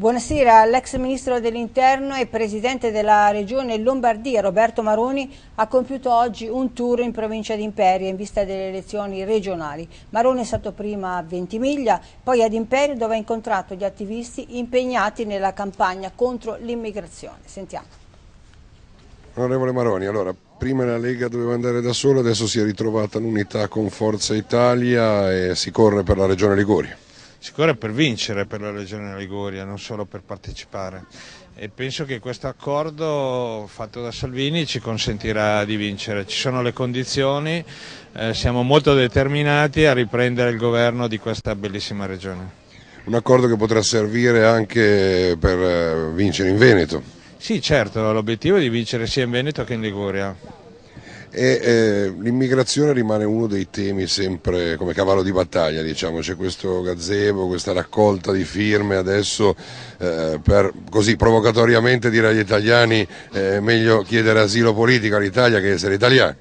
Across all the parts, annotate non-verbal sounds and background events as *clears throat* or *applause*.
Buonasera, l'ex ministro dell'Interno e presidente della regione Lombardia Roberto Maroni ha compiuto oggi un tour in provincia di Imperia in vista delle elezioni regionali. Maroni è stato prima a Ventimiglia, poi ad Imperia dove ha incontrato gli attivisti impegnati nella campagna contro l'immigrazione. Sentiamo. Onorevole Maroni, allora prima la Lega doveva andare da sola, adesso si è ritrovata l'unità con Forza Italia e si corre per la regione Liguria si corre per vincere per la Regione Liguria, non solo per partecipare e penso che questo accordo fatto da Salvini ci consentirà di vincere. Ci sono le condizioni, eh, siamo molto determinati a riprendere il governo di questa bellissima regione. Un accordo che potrà servire anche per eh, vincere in Veneto? Sì, certo, l'obiettivo è di vincere sia in Veneto che in Liguria. E, eh, l'immigrazione rimane uno dei temi sempre come cavallo di battaglia, diciamo. c'è questo gazebo, questa raccolta di firme adesso eh, per così provocatoriamente dire agli italiani eh, meglio chiedere asilo politico all'Italia che essere italiani.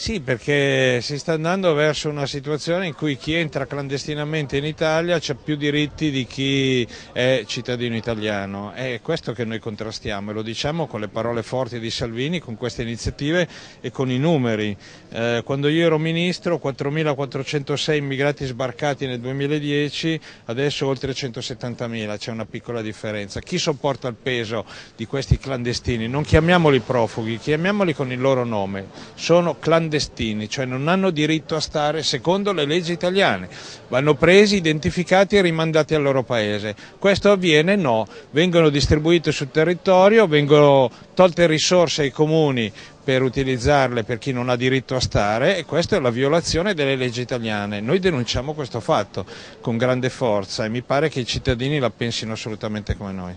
Sì, perché si sta andando verso una situazione in cui chi entra clandestinamente in Italia ha più diritti di chi è cittadino italiano. È questo che noi contrastiamo e lo diciamo con le parole forti di Salvini, con queste iniziative e con i numeri. Eh, quando io ero ministro 4.406 immigrati sbarcati nel 2010, adesso oltre 170.000, c'è una piccola differenza. Chi sopporta il peso di questi clandestini? Non chiamiamoli profughi, chiamiamoli con il loro nome. Sono clandestini clandestini, cioè non hanno diritto a stare secondo le leggi italiane, vanno presi, identificati e rimandati al loro paese. Questo avviene? No, vengono distribuiti sul territorio, vengono tolte risorse ai comuni per utilizzarle per chi non ha diritto a stare e questa è la violazione delle leggi italiane. Noi denunciamo questo fatto con grande forza e mi pare che i cittadini la pensino assolutamente come noi.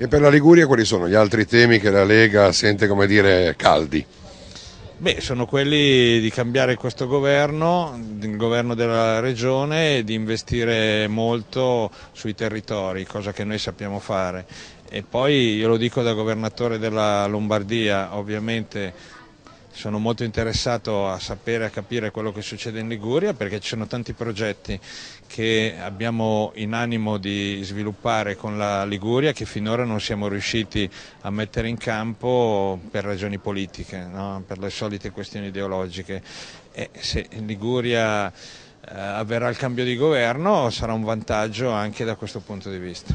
E per la Liguria quali sono gli altri temi che la Lega sente come dire caldi? Beh, sono quelli di cambiare questo governo, il governo della regione, e di investire molto sui territori, cosa che noi sappiamo fare. E poi, io lo dico da governatore della Lombardia, ovviamente sono molto interessato a sapere, e a capire quello che succede in Liguria perché ci sono tanti progetti che abbiamo in animo di sviluppare con la Liguria che finora non siamo riusciti a mettere in campo per ragioni politiche, no? per le solite questioni ideologiche. E se in Liguria eh, avverrà il cambio di governo sarà un vantaggio anche da questo punto di vista.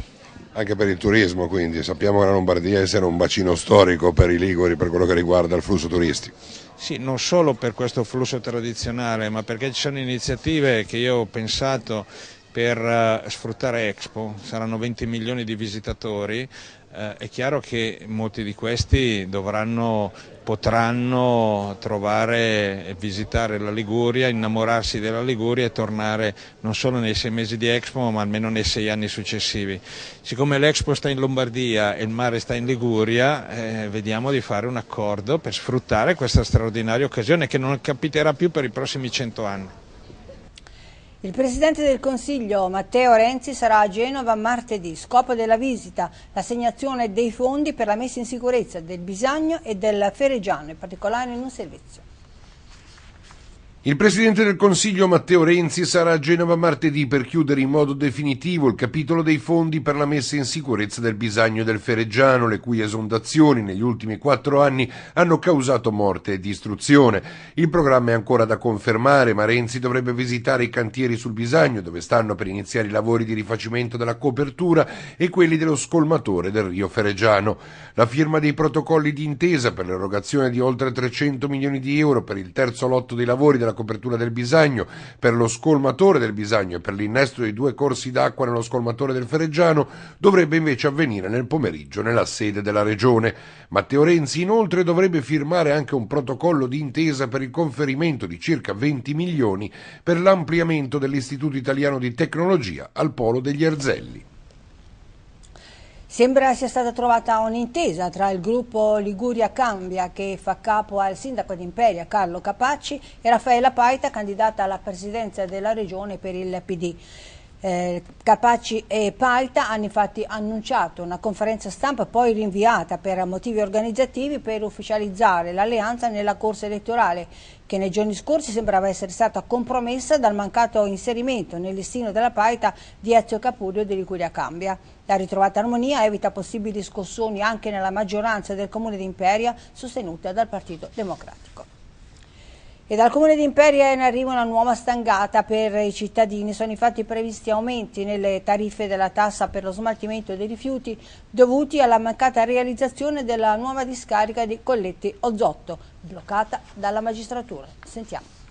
Anche per il turismo, quindi sappiamo che la Lombardia è un bacino storico per i Liguri per quello che riguarda il flusso turistico. Sì, non solo per questo flusso tradizionale, ma perché ci sono iniziative che io ho pensato per eh, sfruttare Expo, saranno 20 milioni di visitatori, eh, è chiaro che molti di questi dovranno, potranno trovare e visitare la Liguria, innamorarsi della Liguria e tornare non solo nei sei mesi di Expo ma almeno nei sei anni successivi. Siccome l'Expo sta in Lombardia e il mare sta in Liguria, eh, vediamo di fare un accordo per sfruttare questa straordinaria occasione che non capiterà più per i prossimi cento anni. Il Presidente del Consiglio Matteo Renzi sarà a Genova martedì. Scopo della visita, l'assegnazione dei fondi per la messa in sicurezza del Bisagno e del Feregiano, in particolare in un servizio. Il Presidente del Consiglio Matteo Renzi sarà a Genova martedì per chiudere in modo definitivo il capitolo dei fondi per la messa in sicurezza del Bisagno del Fereggiano, le cui esondazioni negli ultimi quattro anni hanno causato morte e distruzione. Il programma è ancora da confermare, ma Renzi dovrebbe visitare i cantieri sul Bisagno, dove stanno per iniziare i lavori di rifacimento della copertura e quelli dello scolmatore del Rio Fereggiano. La firma dei protocolli di intesa per l'erogazione di oltre 300 milioni di euro per il terzo lotto dei lavori della la copertura del Bisagno, per lo scolmatore del Bisagno e per l'innesto dei due corsi d'acqua nello scolmatore del Fereggiano, dovrebbe invece avvenire nel pomeriggio nella sede della Regione. Matteo Renzi inoltre dovrebbe firmare anche un protocollo di intesa per il conferimento di circa 20 milioni per l'ampliamento dell'Istituto Italiano di Tecnologia al polo degli Erzelli. Sembra sia stata trovata un'intesa tra il gruppo Liguria Cambia, che fa capo al sindaco di Imperia Carlo Capacci, e Raffaella Paita, candidata alla presidenza della regione per il PD. Eh, Capaci e Palta hanno infatti annunciato una conferenza stampa poi rinviata per motivi organizzativi per ufficializzare l'alleanza nella corsa elettorale che nei giorni scorsi sembrava essere stata compromessa dal mancato inserimento nel listino della Palta di Ezio Capudio di Liguria Cambia. La ritrovata armonia evita possibili scossoni anche nella maggioranza del comune di Imperia sostenuta dal Partito Democratico. E dal Comune di Imperia è in arrivo una nuova stangata per i cittadini. Sono infatti previsti aumenti nelle tariffe della tassa per lo smaltimento dei rifiuti dovuti alla mancata realizzazione della nuova discarica di Colletti Ozotto, bloccata dalla magistratura. Sentiamo.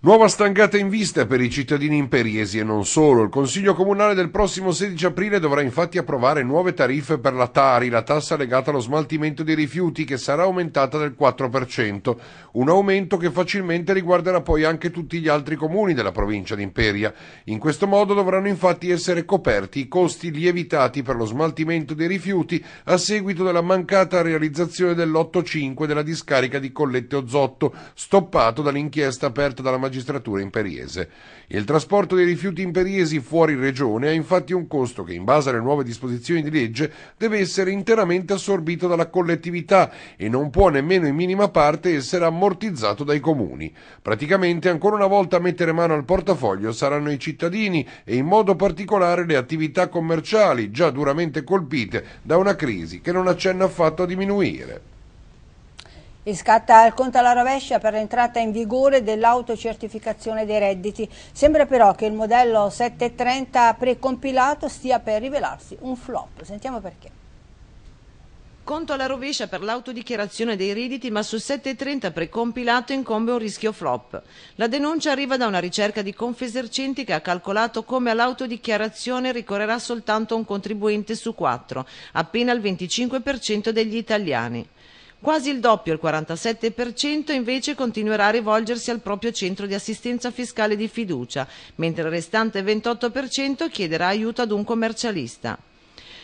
Nuova stangata in vista per i cittadini imperiesi e non solo. Il Consiglio Comunale del prossimo 16 aprile dovrà infatti approvare nuove tariffe per la Tari, la tassa legata allo smaltimento dei rifiuti, che sarà aumentata del 4%, un aumento che facilmente riguarderà poi anche tutti gli altri comuni della provincia di Imperia. In questo modo dovranno infatti essere coperti i costi lievitati per lo smaltimento dei rifiuti a seguito della mancata realizzazione dell'8-5 della discarica di Collette Ozotto, stoppato dall'inchiesta aperta dalla magistratura imperiese. Il trasporto dei rifiuti imperiesi fuori regione ha infatti un costo che, in base alle nuove disposizioni di legge, deve essere interamente assorbito dalla collettività e non può nemmeno in minima parte essere ammortizzato dai comuni. Praticamente, ancora una volta a mettere mano al portafoglio saranno i cittadini e in modo particolare le attività commerciali, già duramente colpite da una crisi che non accenna affatto a diminuire e scatta il conto alla rovescia per l'entrata in vigore dell'autocertificazione dei redditi. Sembra però che il modello 730 precompilato stia per rivelarsi un flop. Sentiamo perché. Conto alla rovescia per l'autodichiarazione dei redditi, ma sul 730 precompilato incombe un rischio flop. La denuncia arriva da una ricerca di Confesercenti che ha calcolato come all'autodichiarazione ricorrerà soltanto un contribuente su quattro, appena il 25% degli italiani. Quasi il doppio, il 47%, invece continuerà a rivolgersi al proprio centro di assistenza fiscale di fiducia, mentre il restante 28% chiederà aiuto ad un commercialista.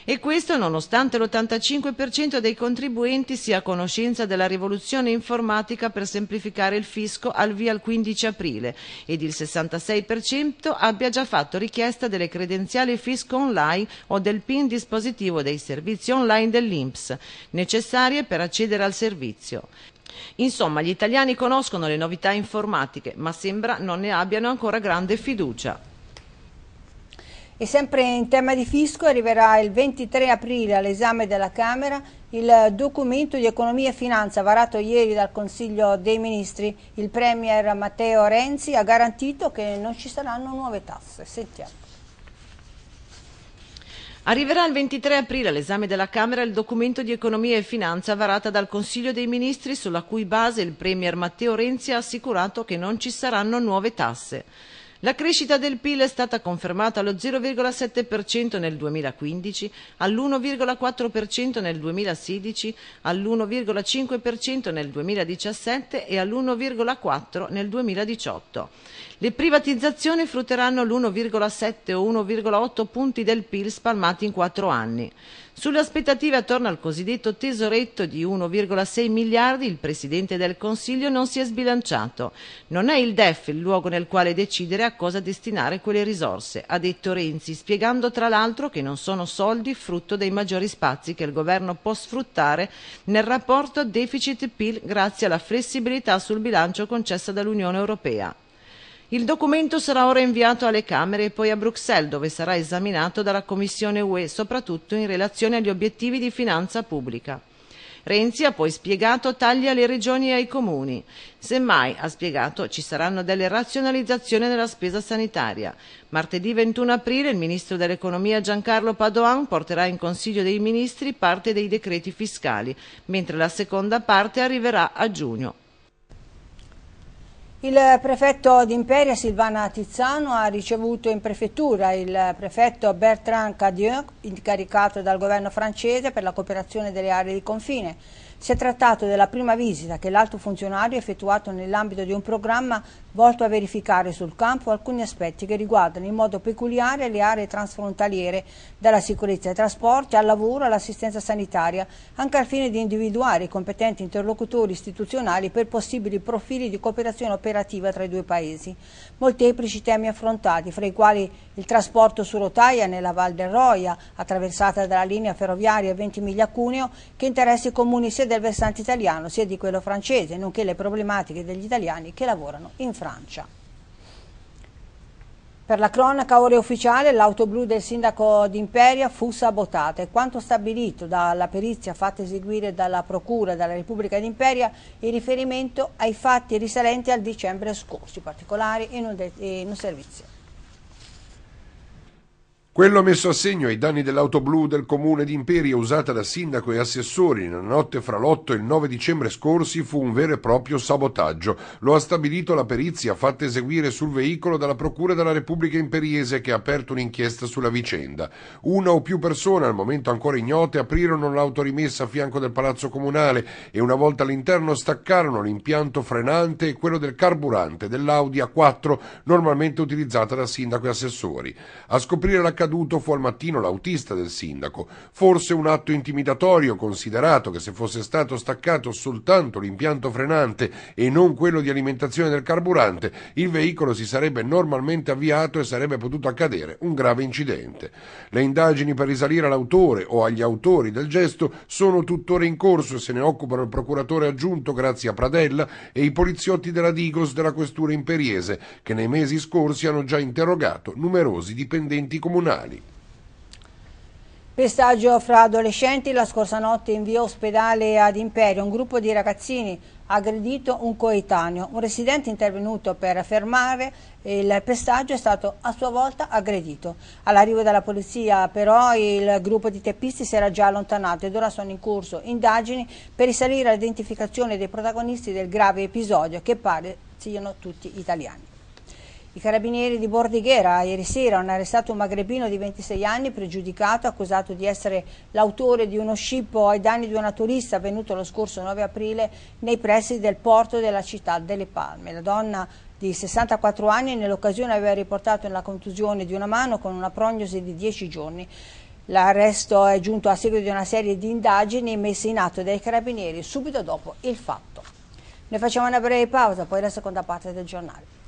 E questo nonostante l'85% dei contribuenti sia a conoscenza della rivoluzione informatica per semplificare il fisco al via il 15 aprile ed il 66% abbia già fatto richiesta delle credenziali fisco online o del PIN dispositivo dei servizi online dell'INPS, necessarie per accedere al servizio. Insomma, gli italiani conoscono le novità informatiche, ma sembra non ne abbiano ancora grande fiducia. E sempre in tema di fisco arriverà il 23 aprile all'esame della Camera il documento di economia e finanza varato ieri dal Consiglio dei Ministri. Il Premier Matteo Renzi ha garantito che non ci saranno nuove tasse. Sentiamo. Arriverà il 23 aprile all'esame della Camera il documento di economia e finanza varata dal Consiglio dei Ministri sulla cui base il Premier Matteo Renzi ha assicurato che non ci saranno nuove tasse. La crescita del PIL è stata confermata allo 0,7% nel 2015, all'1,4% nel 2016, all'1,5% nel 2017 e all'1,4% nel 2018. Le privatizzazioni frutteranno l'1,7 o 1,8 punti del PIL spalmati in quattro anni. Sulle aspettative attorno al cosiddetto tesoretto di 1,6 miliardi il Presidente del Consiglio non si è sbilanciato. Non è il DEF il luogo nel quale decidere a cosa destinare quelle risorse, ha detto Renzi, spiegando tra l'altro che non sono soldi frutto dei maggiori spazi che il Governo può sfruttare nel rapporto deficit-PIL grazie alla flessibilità sul bilancio concessa dall'Unione Europea. Il documento sarà ora inviato alle Camere e poi a Bruxelles, dove sarà esaminato dalla Commissione UE, soprattutto in relazione agli obiettivi di finanza pubblica. Renzi ha poi spiegato tagli alle regioni e ai comuni. Semmai, ha spiegato, ci saranno delle razionalizzazioni nella spesa sanitaria. Martedì 21 aprile il ministro dell'economia Giancarlo Padoan porterà in Consiglio dei Ministri parte dei decreti fiscali, mentre la seconda parte arriverà a giugno. Il prefetto d'Imperia Silvana Tizzano ha ricevuto in prefettura il prefetto Bertrand Cadieux, incaricato dal governo francese per la cooperazione delle aree di confine. Si è trattato della prima visita che l'alto funzionario ha effettuato nell'ambito di un programma volto a verificare sul campo alcuni aspetti che riguardano in modo peculiare le aree transfrontaliere, dalla sicurezza ai trasporti, al lavoro, all'assistenza sanitaria, anche al fine di individuare i competenti interlocutori istituzionali per possibili profili di cooperazione operativa tra i due paesi. Molteplici temi affrontati, fra i quali il trasporto su rotaia nella Val del Roia, attraversata dalla linea ferroviaria 20 miglia Cuneo, che interessa i comuni sedali del versante italiano sia di quello francese, nonché le problematiche degli italiani che lavorano in Francia. Per la cronaca ore ufficiale l'auto blu del sindaco d'Imperia fu sabotata e quanto stabilito dalla perizia fatta eseguire dalla Procura della Repubblica d'Imperia in riferimento ai fatti risalenti al dicembre scorso, i particolari in un, in un servizio. Quello messo a segno ai danni dell'auto blu del comune di Imperia usata da sindaco e assessori nella notte fra l'8 e il 9 dicembre scorsi fu un vero e proprio sabotaggio. Lo ha stabilito la perizia fatta eseguire sul veicolo dalla Procura della Repubblica Imperiese che ha aperto un'inchiesta sulla vicenda. Una o più persone, al momento ancora ignote, aprirono l'autorimessa a fianco del palazzo comunale e una volta all'interno staccarono l'impianto frenante e quello del carburante dell'Audi A4 normalmente utilizzata da sindaco e assessori. A scoprire la accaduto fu al mattino l'autista del sindaco, forse un atto intimidatorio considerato che se fosse stato staccato soltanto l'impianto frenante e non quello di alimentazione del carburante, il veicolo si sarebbe normalmente avviato e sarebbe potuto accadere un grave incidente. Le indagini per risalire all'autore o agli autori del gesto sono tuttora in corso e se ne occupano il procuratore aggiunto Grazia Pradella e i poliziotti della Digos della questura imperiese che nei mesi scorsi hanno già interrogato numerosi dipendenti comunali nazionali. Pestaggio fra adolescenti, la scorsa notte in via ospedale ad Imperio, un gruppo di ragazzini ha aggredito un coetaneo. Un residente intervenuto per fermare il pestaggio è stato a sua volta aggredito. All'arrivo della polizia però il gruppo di teppisti si era già allontanato ed ora sono in corso indagini per risalire all'identificazione dei protagonisti del grave episodio che pare siano tutti italiani. I carabinieri di Bordighera ieri sera hanno arrestato un magrebino di 26 anni pregiudicato, accusato di essere l'autore di uno scippo ai danni di una turista avvenuto lo scorso 9 aprile nei pressi del porto della città delle Palme. La donna di 64 anni nell'occasione aveva riportato la contusione di una mano con una prognosi di 10 giorni. L'arresto è giunto a seguito di una serie di indagini messe in atto dai carabinieri subito dopo il fatto. Noi facciamo una breve pausa, poi la seconda parte del giornale.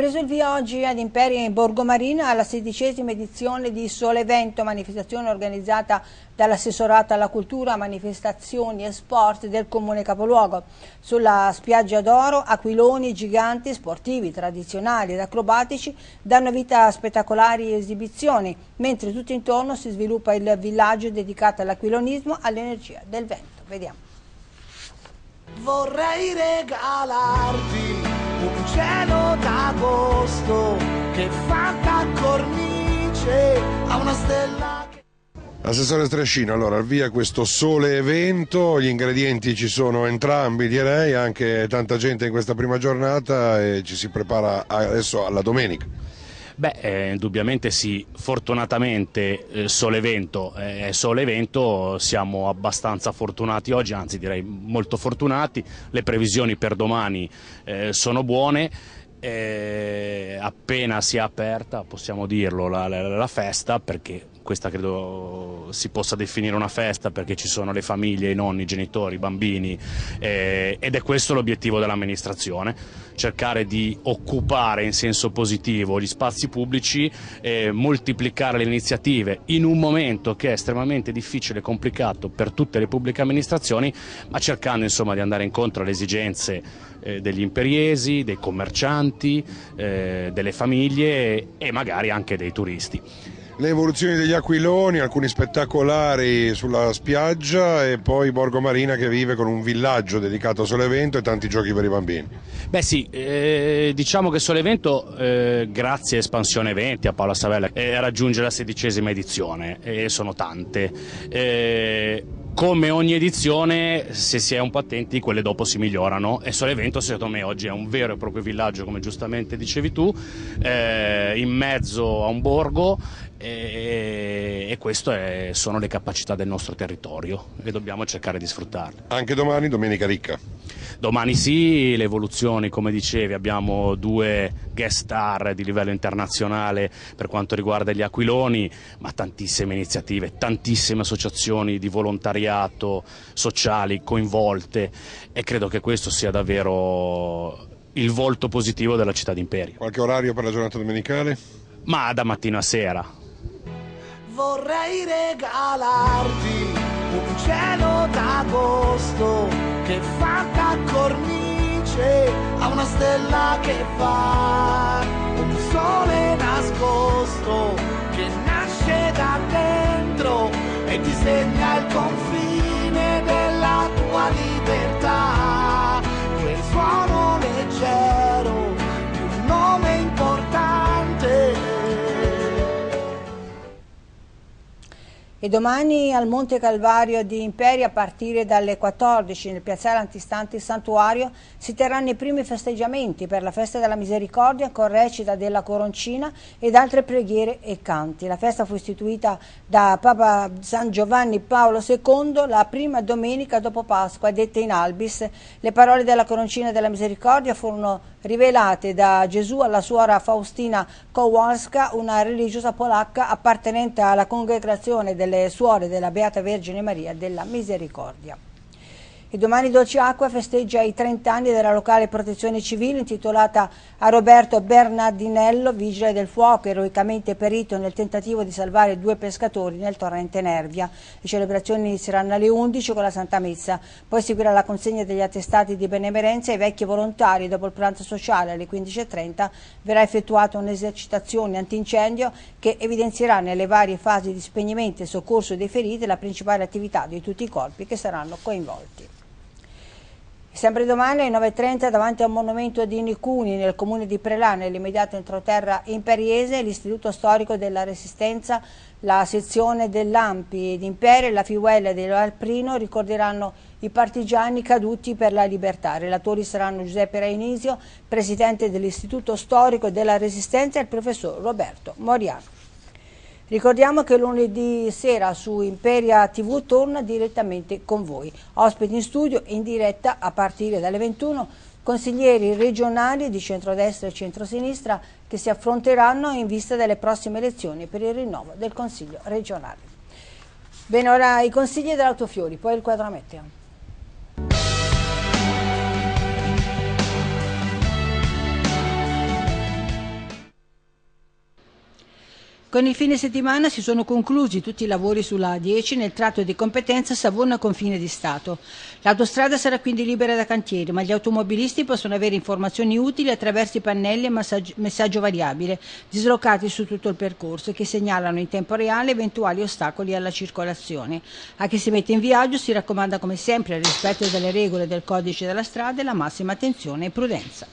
preso il via oggi ad Imperia in Borgo Marina alla sedicesima edizione di Sole Vento, manifestazione organizzata dall'assessorato alla cultura, manifestazioni e sport del comune capoluogo. Sulla spiaggia d'oro, aquiloni giganti sportivi, tradizionali ed acrobatici danno vita a spettacolari esibizioni, mentre tutto intorno si sviluppa il villaggio dedicato all'aquilonismo, all'energia del vento. Vediamo. Vorrei regalarti un cielo d'agosto che fa da cornice a una stella. Assessore Strescino, allora via questo sole evento, gli ingredienti ci sono entrambi direi, anche tanta gente in questa prima giornata e ci si prepara adesso alla domenica. Beh, eh, indubbiamente sì, fortunatamente eh, sole vento, eh, sole vento, siamo abbastanza fortunati oggi, anzi direi molto fortunati, le previsioni per domani eh, sono buone. Eh, appena si è aperta, possiamo dirlo, la, la, la festa perché questa credo si possa definire una festa perché ci sono le famiglie, i nonni, i genitori, i bambini eh, ed è questo l'obiettivo dell'amministrazione, cercare di occupare in senso positivo gli spazi pubblici, eh, moltiplicare le iniziative in un momento che è estremamente difficile e complicato per tutte le pubbliche amministrazioni, ma cercando insomma di andare incontro alle esigenze eh, degli imperiesi, dei commercianti, eh, delle famiglie e magari anche dei turisti le evoluzioni degli aquiloni, alcuni spettacolari sulla spiaggia e poi Borgo Marina che vive con un villaggio dedicato a Solevento e tanti giochi per i bambini. Beh sì, eh, diciamo che Solevento, eh, grazie a Espansione 20, a Paola Savella, eh, raggiunge la sedicesima edizione e sono tante. Eh, come ogni edizione, se si è un po' attenti, quelle dopo si migliorano. E Solevento, secondo me, oggi è un vero e proprio villaggio, come giustamente dicevi tu, eh, in mezzo a un borgo. E, e queste sono le capacità del nostro territorio e dobbiamo cercare di sfruttarle. Anche domani, domenica ricca. Domani sì, le evoluzioni, come dicevi, abbiamo due guest star di livello internazionale per quanto riguarda gli aquiloni, ma tantissime iniziative, tantissime associazioni di volontariato sociali coinvolte e credo che questo sia davvero il volto positivo della città d'imperio. Qualche orario per la giornata domenicale? Ma da mattina a sera. Vorrei regalarti un cielo d'agosto che fa caldo luce a una stella che fa un sole nascosto che nasce da dentro e disegna il confine della tua libertà e domani al Monte Calvario di Imperi a partire dalle 14 nel piazzale antistante il santuario si terranno i primi festeggiamenti per la festa della misericordia con recita della coroncina ed altre preghiere e canti. La festa fu istituita da Papa San Giovanni Paolo II la prima domenica dopo Pasqua detta in Albis. Le parole della coroncina della misericordia furono rivelate da Gesù alla suora Faustina Kowalska, una religiosa polacca appartenente alla congregazione delle suore della Beata Vergine Maria della Misericordia. E domani Dolce Acqua festeggia i 30 anni della locale protezione civile intitolata a Roberto Bernardinello, vigile del fuoco, eroicamente perito nel tentativo di salvare due pescatori nel torrente Nervia. Le celebrazioni inizieranno alle 11 con la Santa Messa, poi seguirà la consegna degli attestati di benemerenza ai vecchi volontari. Dopo il pranzo sociale alle 15.30 verrà effettuata un'esercitazione antincendio che evidenzierà nelle varie fasi di spegnimento e soccorso dei feriti la principale attività di tutti i corpi che saranno coinvolti. Sempre domani alle 9.30 davanti a un monumento di Nicuni nel comune di Prelà, nell'immediato entroterra imperiese, l'Istituto Storico della Resistenza, la sezione dell'Ampi ed Imperi e la Fiuella dell'Alprino ricorderanno i partigiani caduti per la libertà. Relatori saranno Giuseppe Rainisio, presidente dell'Istituto Storico della Resistenza e il professor Roberto Moriano. Ricordiamo che lunedì sera su Imperia TV torna direttamente con voi. Ospiti in studio in diretta a partire dalle 21 consiglieri regionali di centrodestra e centrosinistra che si affronteranno in vista delle prossime elezioni per il rinnovo del Consiglio regionale. Bene, ora i consigli dell'Autofiori, poi il quadro Con il fine settimana si sono conclusi tutti i lavori sulla A10 nel tratto di competenza Savona-Confine di Stato. L'autostrada sarà quindi libera da cantieri, ma gli automobilisti possono avere informazioni utili attraverso i pannelli e messaggio variabile, dislocati su tutto il percorso, che segnalano in tempo reale eventuali ostacoli alla circolazione. A chi si mette in viaggio si raccomanda come sempre il rispetto delle regole del codice della strada e la massima attenzione e prudenza.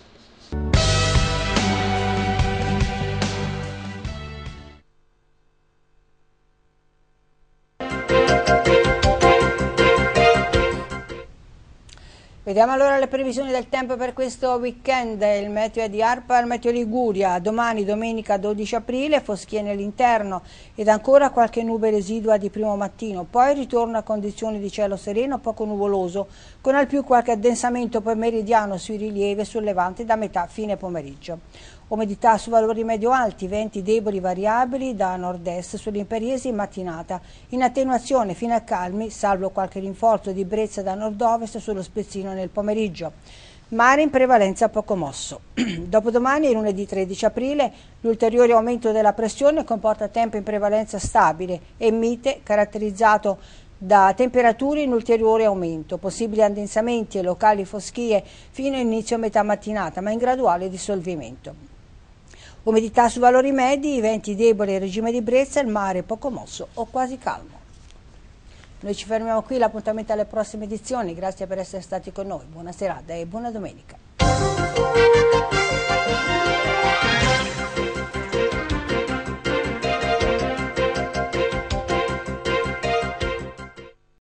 Vediamo allora le previsioni del tempo per questo weekend. Il meteo è di Arpar, meteo Liguria. Domani, domenica 12 aprile, foschie nell'interno ed ancora qualche nube residua di primo mattino. Poi ritorno a condizioni di cielo sereno, poco nuvoloso, con al più qualche addensamento poi meridiano sui rilievi e sul levante da metà fine pomeriggio. Umidità su valori medio-alti, venti deboli variabili da nord-est sull'imperiesi in mattinata, in attenuazione fino a calmi, salvo qualche rinforzo di brezza da nord-ovest sullo spezzino nel pomeriggio. Mare in prevalenza poco mosso. *clears throat* Dopodomani, lunedì 13 aprile, l'ulteriore aumento della pressione comporta tempo in prevalenza stabile e mite, caratterizzato da temperature in ulteriore aumento, possibili addensamenti e locali foschie fino a inizio metà mattinata, ma in graduale dissolvimento. Umidità su valori medi, venti deboli in regime di brezza, il mare poco mosso o quasi calmo. Noi ci fermiamo qui, l'appuntamento alle prossime edizioni. Grazie per essere stati con noi. Buona serata e buona domenica.